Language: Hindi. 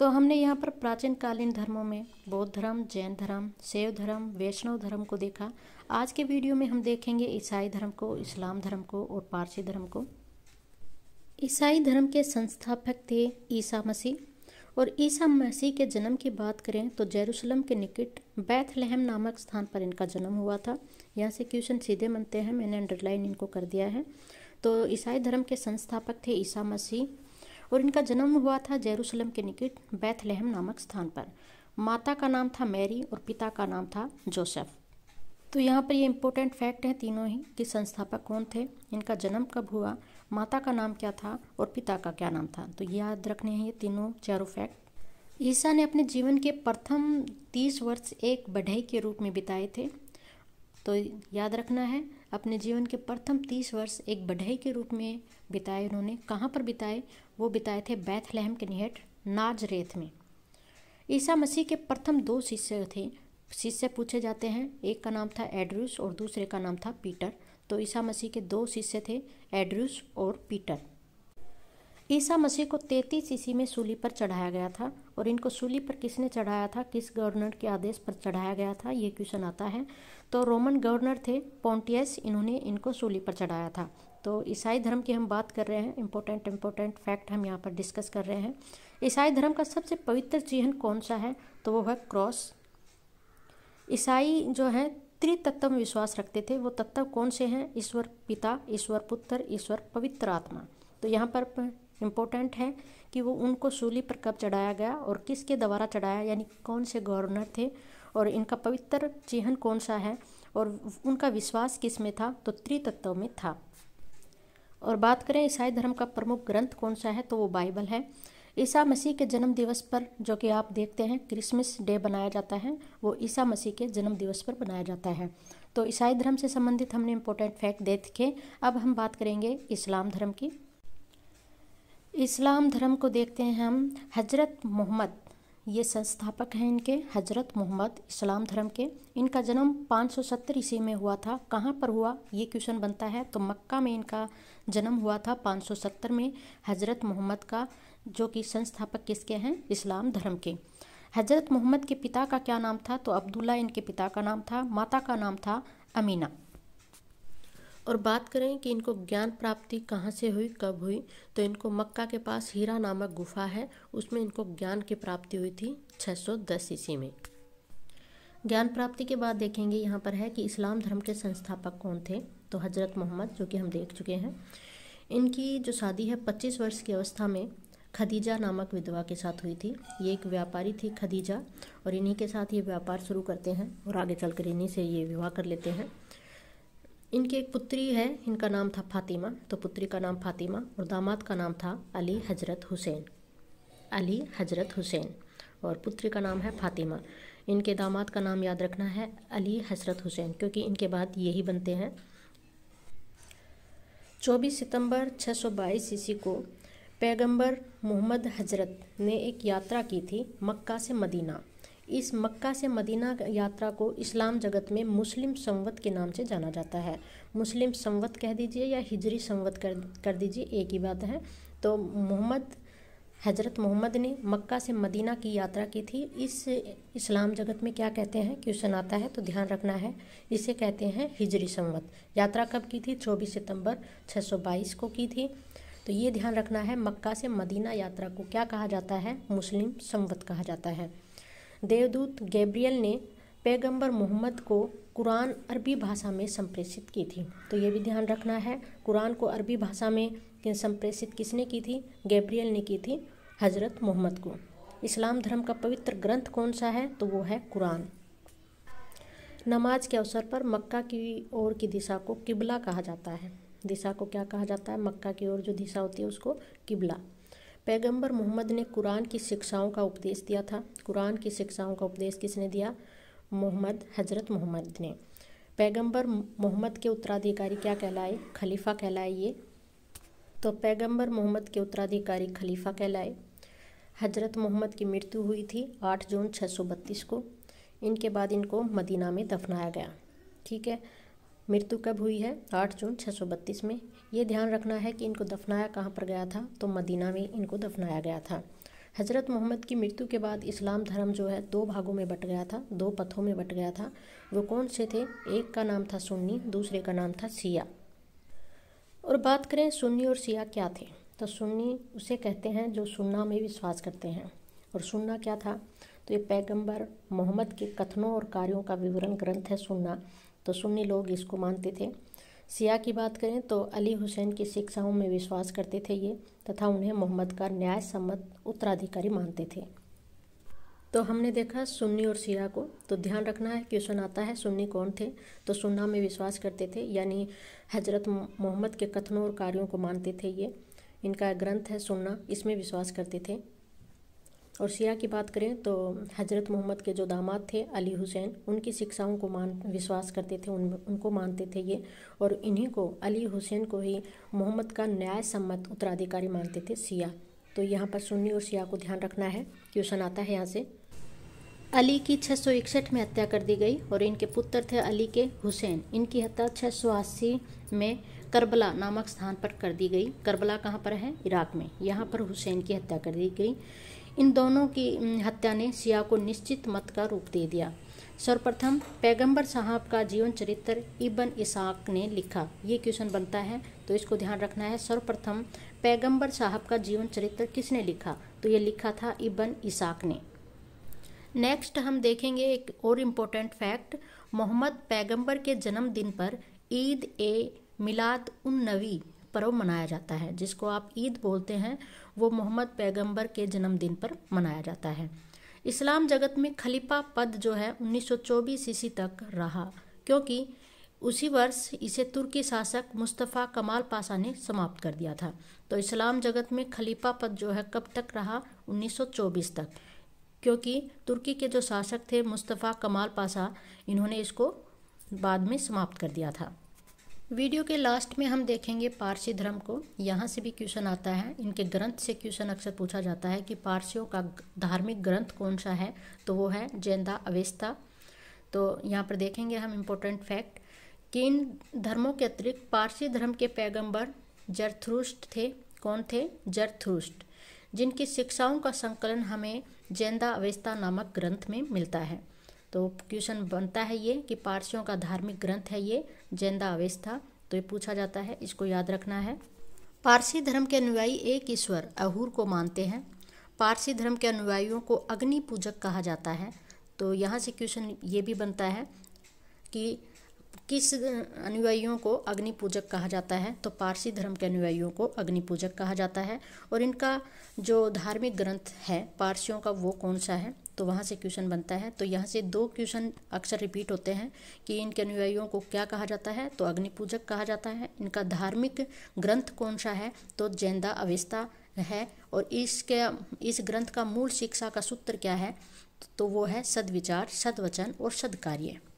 तो हमने यहाँ पर प्राचीन कालीन धर्मों में बौद्ध धर्म जैन धर्म शैव धर्म वैष्णव धर्म को देखा आज के वीडियो में हम देखेंगे ईसाई धर्म को इस्लाम धर्म को और पारसी धर्म को ईसाई धर्म के संस्थापक थे ईसा मसीह और ईसा मसीह के जन्म की बात करें तो जेरूशलम के निकट बैथलहम नामक स्थान पर इनका जन्म हुआ था यहाँ से क्वेश्चन सीधे बनते हैं मैंने अंडरलाइन इनको कर दिया है तो ईसाई धर्म के संस्थापक थे ईसा मसीह और इनका जन्म हुआ था जेरूसलम के निकट बैथलहम नामक स्थान पर माता का नाम था मैरी और पिता का नाम था जोसेफ तो यहाँ पर ये इम्पोर्टेंट फैक्ट है तीनों ही कि संस्थापक कौन थे इनका जन्म कब हुआ माता का नाम क्या था और पिता का क्या नाम था तो याद रखने हैं ये तीनों चारों फैक्ट ईसा ने अपने जीवन के प्रथम तीस वर्ष एक बढ़ई के रूप में बिताए थे तो याद रखना है अपने जीवन के प्रथम तीस वर्ष एक बढ़ई के रूप में बिताए उन्होंने कहाँ पर बिताए वो बिताए थे बैथलहम के निहट नाज रेत में ईसा मसीह के प्रथम दो शिष्य थे शिष्य पूछे जाते हैं एक का नाम था एड्रूस और दूसरे का नाम था पीटर तो ईसा मसीह के दो शिष्य थे एड्रूस और पीटर ईसा मसीह को तैतीस ईसी में सूली पर चढ़ाया गया था और इनको सूली पर किसने चढ़ाया था किस गवर्नर के आदेश पर चढ़ाया गया था ये क्वेश्चन आता है तो रोमन गवर्नर थे पोंटियस इन्होंने इनको सूली पर चढ़ाया था तो ईसाई धर्म की हम बात कर रहे हैं इम्पोर्टेंट इम्पोर्टेंट फैक्ट हम यहाँ पर डिस्कस कर रहे हैं ईसाई धर्म का सबसे पवित्र चिन्ह कौन सा है तो वो है क्रॉस ईसाई जो है त्रितत्व विश्वास रखते थे वो तत्व कौन से हैं ईश्वर पिता ईश्वर पुत्र ईश्वर पवित्र आत्मा तो यहाँ पर इम्पोर्टेंट है कि वो उनको सूली पर कब चढ़ाया गया और किसके द्वारा चढ़ाया यानी कौन से गवर्नर थे और इनका पवित्र चिहन कौन सा है और उनका विश्वास किस में था तो त्रितत्व में था और बात करें ईसाई धर्म का प्रमुख ग्रंथ कौन सा है तो वो बाइबल है ईसा मसीह के जन्म दिवस पर जो कि आप देखते हैं क्रिसमस डे बनाया जाता है वो ईसा मसीह के जन्म दिवस पर बनाया जाता है तो ईसाई धर्म से संबंधित हमने इम्पोर्टेंट फैक्ट देख के अब हम बात करेंगे इस्लाम धर्म की इस्लाम धर्म को देखते हैं हम हज़रत मोहम्मद ये संस्थापक हैं इनके हज़रत मोहम्मद इस्लाम धर्म के इनका जन्म 570 ईस्वी में हुआ था कहाँ पर हुआ ये क्वेश्चन बनता है तो मक्का में इनका जन्म हुआ था 570 में हज़रत मोहम्मद का जो कि संस्थापक किसके हैं इस्लाम धर्म के हज़रत मोहम्मद के पिता का क्या नाम था तो अब्दुल्ला इनके पिता का नाम था माता का नाम था अमीना और बात करें कि इनको ज्ञान प्राप्ति कहाँ से हुई कब हुई तो इनको मक्का के पास हीरा नामक गुफा है उसमें इनको ज्ञान की प्राप्ति हुई थी 610 ईस्वी में ज्ञान प्राप्ति के बाद देखेंगे यहाँ पर है कि इस्लाम धर्म के संस्थापक कौन थे तो हज़रत मोहम्मद जो कि हम देख चुके हैं इनकी जो शादी है 25 वर्ष की अवस्था में खदीजा नामक विधवा के साथ हुई थी ये एक व्यापारी थी खदीजा और इन्हीं के साथ ये व्यापार शुरू करते हैं और आगे चलकर इन्हीं से ये विवाह कर लेते हैं इनकी एक पुत्री है इनका नाम था फातिमा तो पुत्री का नाम फातिमा और दामाद का नाम था अली हजरत हुसैन अली हजरत हुसैन और पुत्री का नाम है फातिमा इनके दामाद का नाम याद रखना है अली हजरत हुसैन क्योंकि इनके बाद यही बनते हैं 24 सितंबर 622 ईस्वी को पैगंबर मोहम्मद हजरत ने एक यात्रा की थी मक्का से मदीना इस मक्का से मदीना यात्रा को इस्लाम जगत में मुस्लिम संवत के नाम से जाना जाता है मुस्लिम संवत कह दीजिए या हिजरी संवत कर कर दीजिए एक ही बात है तो मोहम्मद हज़रत मोहम्मद ने मक्का से मदीना की यात्रा की थी इस इस्लाम जगत में क्या कहते हैं क्वेश्चन आता है तो ध्यान रखना है इसे कहते हैं हिजरी संवत यात्रा कब की थी 24 सितंबर 622 को की थी तो ये ध्यान रखना है मक्का से मदीना यात्रा को क्या कहा जाता है मुस्लिम संवत कहा जाता है देवदूत गैब्रियल ने पैगंबर मोहम्मद को कुरान अरबी भाषा में संप्रेषित की थी तो ये भी ध्यान रखना है कुरान को अरबी भाषा में संप्रेषित किसने की थी गैब्रियल ने की थी हज़रत मोहम्मद को इस्लाम धर्म का पवित्र ग्रंथ कौन सा है तो वो है कुरान नमाज के अवसर पर मक्का की ओर की दिशा को किबला कहा जाता है दिशा को क्या कहा जाता है मक्का की ओर जो दिशा होती है उसको किबला पैगंबर मोहम्मद ने कुरान की शिक्षाओं का उपदेश दिया था कुरान की शिक्षाओं का उपदेश किसने दिया मोहम्मद हजरत मोहम्मद ने पैगंबर मोहम्मद के उत्तराधिकारी क्या कहलाए खलीफा कहलाए ये तो पैगंबर मोहम्मद के उत्तराधिकारी खलीफा कहलाए हजरत मोहम्मद की मृत्यु हुई थी 8 जून 632 को इनके बाद इनको मदीना में दफनाया गया ठीक है मृत्यु कब हुई है 8 जून 632 में ये ध्यान रखना है कि इनको दफनाया कहाँ पर गया था तो मदीना में इनको दफनाया गया था हज़रत मोहम्मद की मृत्यु के बाद इस्लाम धर्म जो है दो भागों में बट गया था दो पथों में बट गया था वो कौन से थे एक का नाम था सुन्नी दूसरे का नाम था सिया और बात करें सुन्नी और सिया क्या थे तो सुन्नी उसे कहते हैं जो सुन्ना में विश्वास करते हैं और सुन्ना क्या था तो ये पैगंबर मोहम्मद के कथनों और कार्यों का विवरण ग्रंथ है सुन्ना तो सुन्नी लोग इसको मानते थे सिया की बात करें तो अली हुसैन की शिक्षाओं में विश्वास करते थे ये तथा उन्हें मोहम्मद का न्याय सम्मत उत्तराधिकारी मानते थे तो हमने देखा सुन्नी और सिया को तो ध्यान रखना है क्वेश्चन आता है सुन्नी कौन थे तो सुन्ना में विश्वास करते थे यानी हजरत मोहम्मद के कथनों और कार्यों को मानते थे ये इनका ग्रंथ है सुन्ना इसमें विश्वास करते थे और शिया की बात करें तो हज़रत मोहम्मद के जो दामाद थे अली हुसैन उनकी शिक्षाओं को मान विश्वास करते थे उन उनको मानते थे ये और इन्हीं को अली हुसैन को ही मोहम्मद का न्याय सम्मत उत्तराधिकारी मानते थे शिया तो यहाँ पर सुन्नी और शिया को ध्यान रखना है क्वेश्चन आता है यहाँ से अली की छः सौ इकसठ में हत्या कर दी गई और इनके पुत्र थे अली के हुसैन इनकी हत्या छः सौ अस्सी में करबला नामक स्थान पर कर दी गई करबला कहाँ पर है इराक में यहाँ पर हुसैन की हत्या कर दी गई इन दोनों की हत्या ने सिया को निश्चित मत का रूप दे दिया सर्वप्रथम पैगंबर साहब का जीवन चरित्र इबन इसाक ने लिखा ये क्वेश्चन बनता है तो इसको ध्यान रखना है सर्वप्रथम पैगंबर साहब का जीवन चरित्र किसने लिखा तो ये लिखा था इबन इसाक ने नेक्स्ट हम देखेंगे एक और इम्पोर्टेंट फैक्ट मोहम्मद पैगंबर के जन्मदिन पर ईद ए मिलाद उन नवी पर्व मनाया जाता है जिसको आप ईद बोलते हैं वो मोहम्मद पैगंबर के जन्मदिन पर मनाया जाता है इस्लाम जगत में खलीफा पद जो है 1924 ईस्वी तक रहा क्योंकि उसी वर्ष इसे तुर्की शासक मुस्तफ़ा कमाल पाशा ने समाप्त कर दिया था तो इस्लाम जगत में खलीफा पद जो है कब तक रहा 1924 तक क्योंकि तुर्की के जो शासक थे मुस्तफ़ा कमाल पाशा इन्होंने इसको बाद में समाप्त कर दिया था वीडियो के लास्ट में हम देखेंगे पारसी धर्म को यहाँ से भी क्वेश्चन आता है इनके ग्रंथ से क्वेश्चन अक्सर पूछा जाता है कि पारसियों का धार्मिक ग्रंथ कौन सा है तो वो है जैंदा अवेस्ता तो यहाँ पर देखेंगे हम इम्पोर्टेंट फैक्ट कि इन धर्मों के अतिरिक्त पारसी धर्म के पैगंबर जरथ्रुष्ट थे कौन थे जरथ्रुष्ट जिनकी शिक्षाओं का संकलन हमें जैंदा अवेस्ता नामक ग्रंथ में मिलता है तो क्वेश्चन बनता है ये कि पारसियों का धार्मिक ग्रंथ है ये जैंदा अवेस्था तो ये पूछा जाता है इसको याद रखना है पारसी धर्म के अनुयायी एक ईश्वर अहूर को मानते हैं पारसी धर्म के अनुयायियों को अग्नि पूजक कहा जाता है तो यहाँ से क्वेश्चन ये भी बनता है कि किस अनुयायियों को अग्नि पूजक कहा जाता है तो पारसी धर्म के अनुयायियों को अग्नि पूजक कहा जाता है और इनका जो धार्मिक ग्रंथ है पारसियों का वो कौन सा है तो वहाँ से क्वेश्चन बनता है तो यहाँ से दो क्वेश्चन अक्सर रिपीट होते हैं कि इनके अनुयायियों को क्या कहा जाता है तो अग्निपूजक कहा जाता है इनका धार्मिक ग्रंथ कौन सा है तो जैंदा अवेस्ता है और इसके इस ग्रंथ का मूल शिक्षा का सूत्र क्या है तो वो है सद्विचार सद्वचन और सदकार्य